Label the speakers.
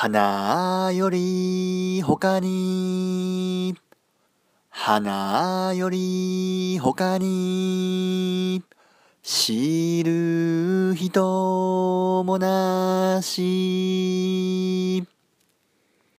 Speaker 1: 花より他に花より他に知る人もなし